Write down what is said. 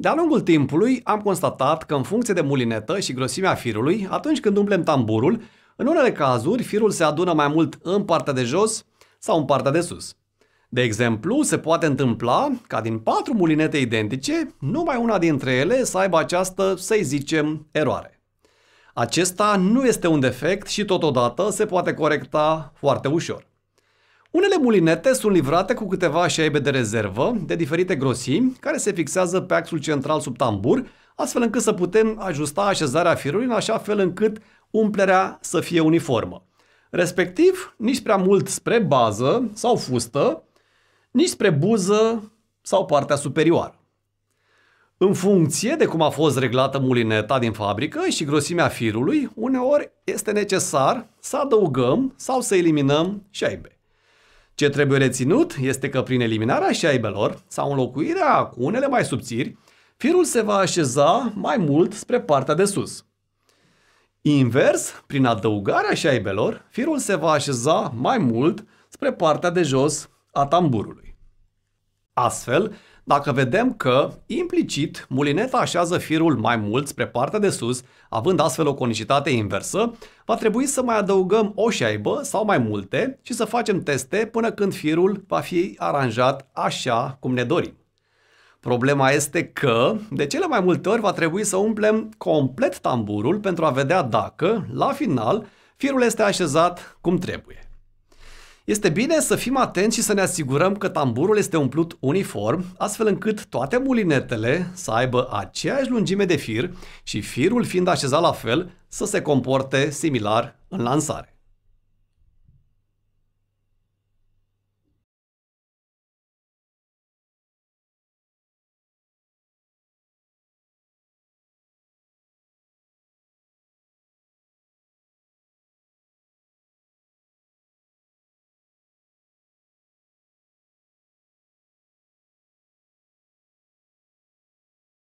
De-a lungul timpului am constatat că în funcție de mulinetă și grosimea firului, atunci când umplem tamburul, în unele cazuri firul se adună mai mult în partea de jos sau în partea de sus. De exemplu, se poate întâmpla ca din patru mulinete identice, numai una dintre ele să aibă această, să-i zicem, eroare. Acesta nu este un defect și totodată se poate corecta foarte ușor. Unele mulinete sunt livrate cu câteva șaibe de rezervă de diferite grosimi care se fixează pe axul central sub tambur, astfel încât să putem ajusta așezarea firului în așa fel încât umplerea să fie uniformă. Respectiv, nici prea mult spre bază sau fustă, nici spre buză sau partea superioară. În funcție de cum a fost reglată mulineta din fabrică și grosimea firului, uneori este necesar să adăugăm sau să eliminăm șaibe. Ce trebuie reținut este că prin eliminarea șaibelor sau înlocuirea cu unele mai subțiri, firul se va așeza mai mult spre partea de sus. Invers, prin adăugarea șaibelor, firul se va așeza mai mult spre partea de jos a tamburului. Astfel, dacă vedem că, implicit, mulineta așează firul mai mult spre partea de sus, având astfel o conicitate inversă, va trebui să mai adăugăm o șaibă sau mai multe și să facem teste până când firul va fi aranjat așa cum ne dorim. Problema este că, de cele mai multe ori, va trebui să umplem complet tamburul pentru a vedea dacă, la final, firul este așezat cum trebuie. Este bine să fim atenți și să ne asigurăm că tamburul este umplut uniform, astfel încât toate mulinetele să aibă aceeași lungime de fir și firul fiind așezat la fel, să se comporte similar în lansare.